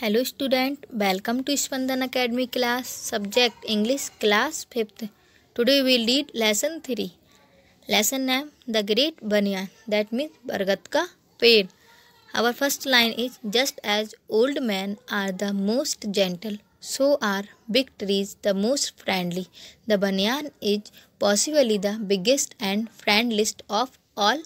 Hello student welcome to Spandan academy class subject English class fifth today we read lesson three lesson name the great banyan that means बरगद का पेड़ our first line is just as old man are the most gentle so are big trees the most friendly the banyan is possibly the biggest and friendliest of all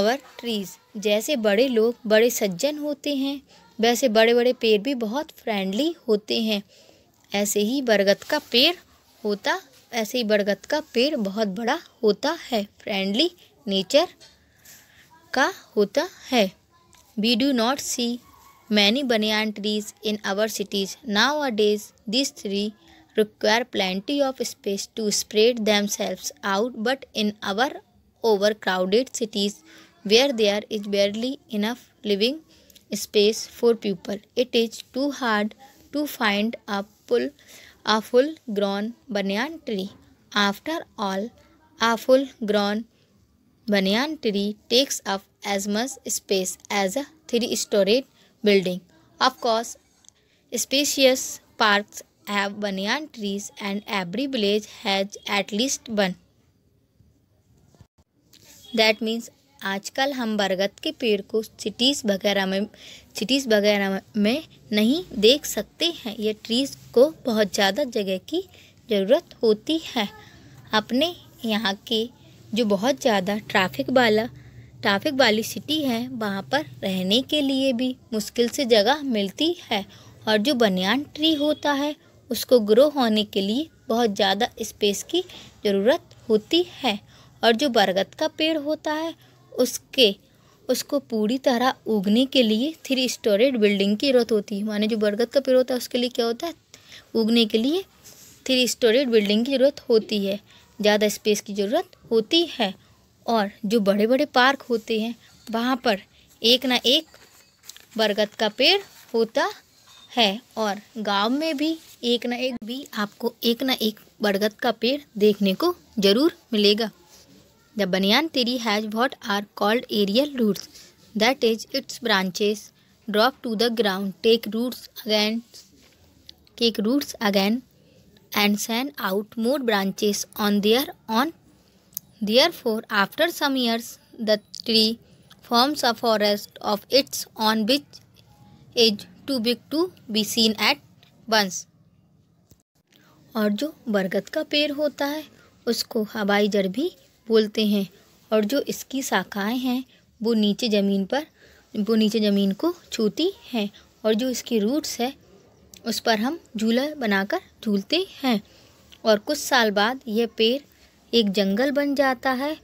our trees जैसे बड़े लोग बड़े सज्जन होते हैं वैसे बड़े बड़े पेड़ भी बहुत फ्रेंडली होते हैं ऐसे ही बरगद का पेड़ होता ऐसे ही बरगद का पेड़ बहुत बड़ा होता है फ्रेंडली नेचर का होता है we do not see many banyan trees in our cities nowadays this tree require plenty of space to spread themselves out but in our over crowded cities where they are is barely enough living space for people. It is too hard to find a full, a full grown banyan tree. After all, a full grown banyan tree takes up as much space as a three-storied building. Of course, spacious parks have banyan trees and every village has at least one. That means आजकल हम बरगद के पेड़ को cities वगैरह में cities वगैरह में नहीं देख सकते हैं ये ट्रीज़ को बहुत ज़्यादा जगह की ज़रूरत होती है अपने यहाँ के जो बहुत ज़्यादा ट्रैफिक वाला ट्रैफिक वाली सिटी है वहाँ पर रहने के लिए भी मुश्किल से जगह मिलती है और जो बनियान ट्री होता है उसको ग्रो होने के लिए बहुत ज़्यादा स्पेस की ज़रूरत होती है और जो बरगद का पेड़ होता है उसके उसको पूरी तरह उगने के लिए थ्री स्टोरेड बिल्डिंग की ज़रूरत होती है माने जो बरगद का पेड़ होता है उसके लिए क्या होता है उगने के लिए थ्री स्टोरेड बिल्डिंग की ज़रूरत होती है ज़्यादा स्पेस की ज़रूरत होती है और जो बड़े बड़े पार्क होते हैं वहाँ पर एक ना एक बरगद का पेड़ होता है और गांव में भी एक ना एक भी आपको एक ना एक बरगद का पेड़ देखने को ज़रूर मिलेगा the banyan tree has what are called aerial roots that is its branches drop to the ground take roots again take roots again and send out more branches on their on their for after some years the tree forms a forest of its own which is too big to be seen at once और जो बरगद का पेड़ होता है उसको हवाई जड़ भी बोलते हैं और जो इसकी शाखाएं हैं वो नीचे ज़मीन पर वो नीचे ज़मीन को छूती हैं और जो इसकी रूट्स है उस पर हम झूला बनाकर झूलते हैं और कुछ साल बाद यह पेड़ एक जंगल बन जाता है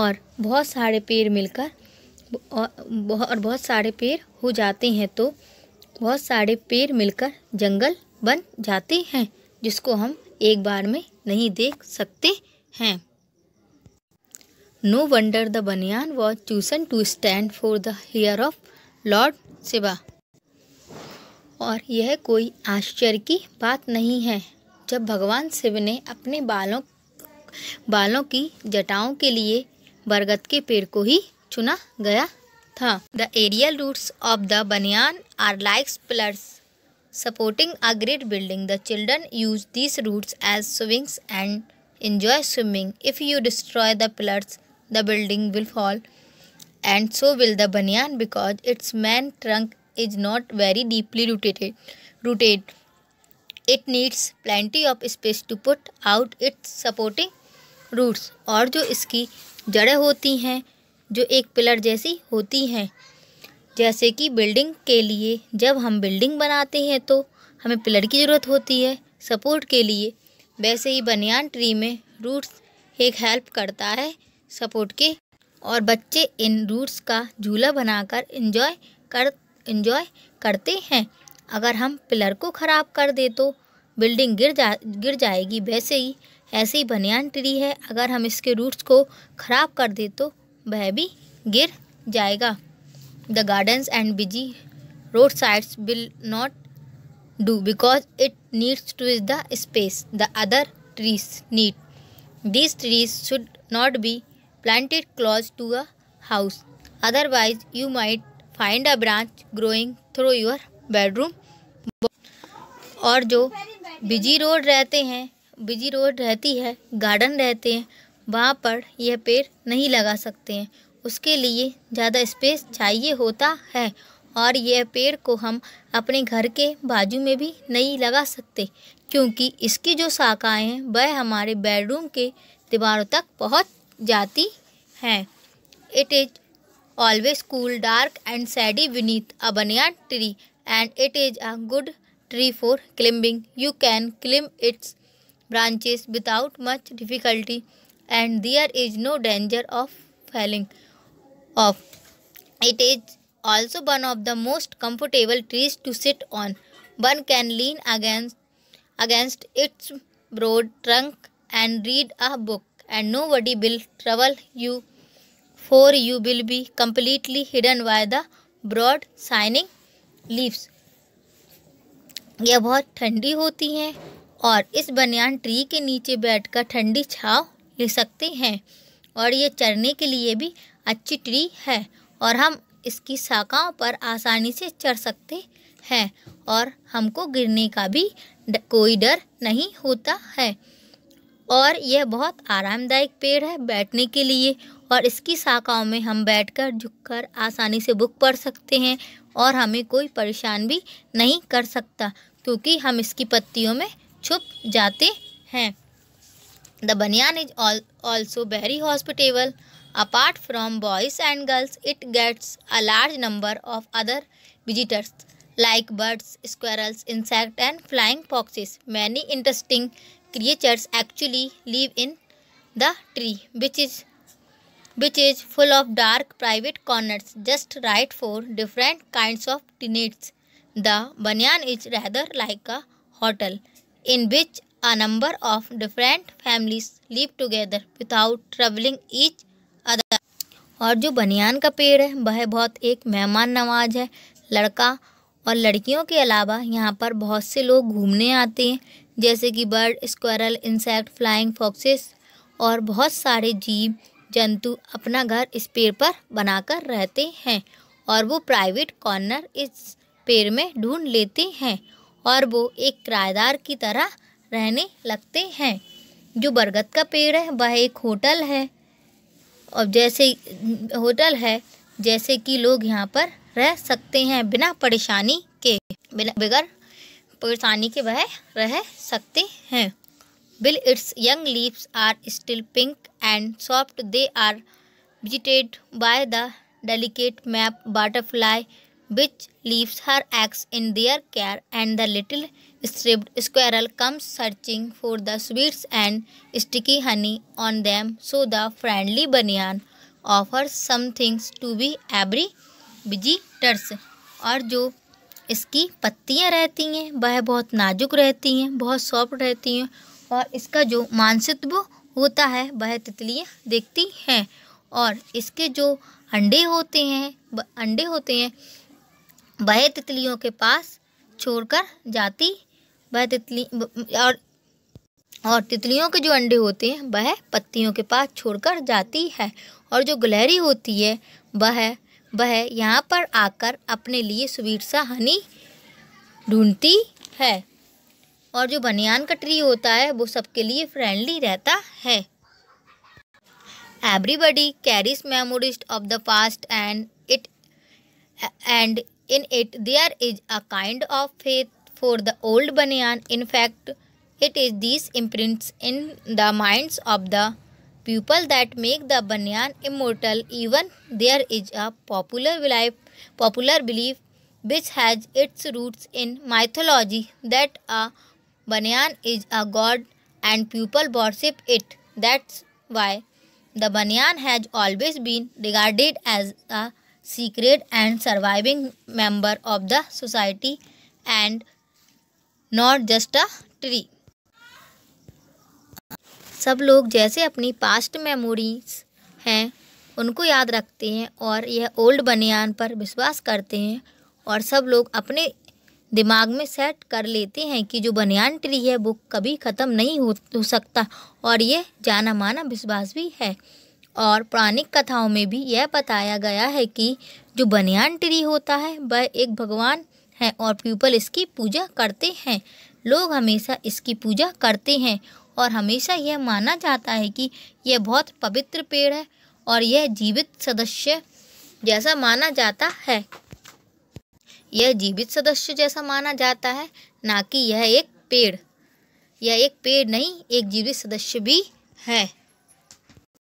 और बहुत सारे पेड़ मिलकर और बहुत सारे पेड़ हो जाते हैं तो बहुत सारे पेड़ मिलकर जंगल बन जाते हैं जिसको हम एक बार में नहीं देख सकते हैं No wonder the banyan was chosen to stand for the hair of Lord Shiva. और यह कोई आश्चर्य की बात नहीं है जब भगवान शिव ने अपने बालों बालों की जटाओं के लिए बरगद के पेड़ को ही चुना गया था the aerial roots of the banyan are likes pillars supporting a great building the children use these roots as swings and enjoy swimming if you destroy the pillars the building will fall and so will the banyan because its main trunk is not very deeply rooted rooted it needs plenty of space to put out its supporting roots aur jo iski jade hoti hain jo ek pillar jaisi hoti hain jaise ki building ke liye jab hum building banate hain to hame pillar ki zarurat hoti hai support ke liye वैसे ही banyan tree में roots एक help करता है support के और बच्चे इन roots का झूला बनाकर इंजॉय कर इंजॉय करते हैं अगर हम पिलर को ख़राब कर दे तो बिल्डिंग गिर जा गिर जाएगी वैसे ही ऐसे ही बनियान ट्री है अगर हम इसके रूट्स को ख़राब कर दे तो वह भी गिर जाएगा the gardens and busy road sides will not do because it needs to is the space the other trees need these trees should not be planted close to a house. Otherwise, you might find a branch growing through your bedroom. और जो busy road रहते हैं busy road रहती है garden रहते हैं वहाँ पर यह पेड़ नहीं लगा सकते हैं उसके लिए ज़्यादा स्पेस चाहिए होता है और यह पेड़ को हम अपने घर के बाजू में भी नहीं लगा सकते क्योंकि इसकी जो शाखाएँ हैं वह हमारे बेडरूम के दीवारों तक पहुँच जाती हैं it is always cool dark and shady beneath a banyan tree and it is a good tree for climbing you can climb its branches without much difficulty and there is no danger of falling off it is also one of the most comfortable trees to sit on one can lean against against its broad trunk and read a book and nobody will trouble you for you will be completely hidden by the broad shining leaves यह बहुत ठंडी होती हैं और इस banyan tree के नीचे बैठकर ठंडी छाव ले सकते हैं और ये चढ़ने के लिए भी अच्छी ट्री है और हम इसकी शाखाओं पर आसानी से चढ़ सकते हैं और हमको गिरने का भी कोई डर नहीं होता है और यह बहुत आरामदायक पेड़ है बैठने के लिए और इसकी शाखाओं में हम बैठकर झुककर आसानी से बुक पढ़ सकते हैं और हमें कोई परेशान भी नहीं कर सकता क्योंकि हम इसकी पत्तियों में छुप जाते हैं the banyan is also very hospitable apart from boys and girls it gets a large number of other visitors like birds squirrels insect and flying foxes. Many interesting creatures actually live in the tree which is which is full of dark private corners just right for different kinds of needs. The banyan is rather like a hotel in which a number of different families live together without troubling each other. और जो बनियान का पेड़ है वह बहुत एक मेहमान नवाज है लड़का और लड़कियों के अलावा यहाँ पर बहुत से लोग घूमने आते हैं जैसे कि bird squirrel insect flying foxes और बहुत सारे जीव जंतु अपना घर इस पेड़ पर बनाकर रहते हैं और वो प्राइवेट कॉर्नर इस पेड़ में ढूंढ लेते हैं और वो एक किराएदार की तरह रहने लगते हैं जो बरगद का पेड़ है वह एक होटल है और जैसे होटल है जैसे कि लोग यहाँ पर रह सकते हैं बिना परेशानी के बिना बगैर परेशानी के वह रह सकते हैं while its young leaves are still pink and soft they are visited by the delicate map butterfly which leaves her eggs in their care and the little striped squirrel comes searching for the sweets and sticky honey on them so the friendly banyan offer some things to be every visitors और जो इसकी पत्तियाँ रहती हैं वह बहुत नाजुक रहती हैं बहुत सॉफ्ट रहती हैं और इसका जो मानसित्व होता है वह तितलियाँ देखती हैं और इसके जो अंडे होते हैं अंडे होते हैं वह तितलियों के पास छोड़कर जाती वह तितली और और तितलियों के जो अंडे होते हैं वह पत्तियों के पास छोड़कर जाती है और जो गलहरी होती है वह वह यहाँ पर आकर अपने लिए स्वीट सा हनी ढूंढती है और जो बनियान का ट्री होता है वो सबके लिए फ्रेंडली रहता है everybody carries memories of the past and it and in it there is a kind of faith for the old banyan in fact it is this imprints in the minds of the people that make the banyan immortal even there is a popular belief, popular belief which has its roots in mythology that a banyan is a god and people worship it that's why the banyan has always been regarded as a secret and surviving member of the society and not just a tree सब लोग जैसे अपनी past memories हैं उनको याद रखते हैं और यह ओल्ड बनियान पर विश्वास करते हैं और सब लोग अपने दिमाग में सेट कर लेते हैं कि जो बनियान ट्री है वो कभी ख़त्म नहीं हो, हो सकता और यह जाना माना विश्वास भी है और पौराणिक कथाओं में भी यह बताया गया है कि जो बनियान ट्री होता है वह एक भगवान है और पीपल इसकी पूजा करते हैं लोग हमेशा इसकी पूजा करते हैं और हमेशा यह माना जाता है कि यह बहुत पवित्र पेड़ है और यह जीवित सदस्य जैसा माना जाता है यह जीवित सदस्य जैसा माना जाता है ना कि यह एक पेड़ यह एक पेड़ नहीं एक जीवित सदस्य भी है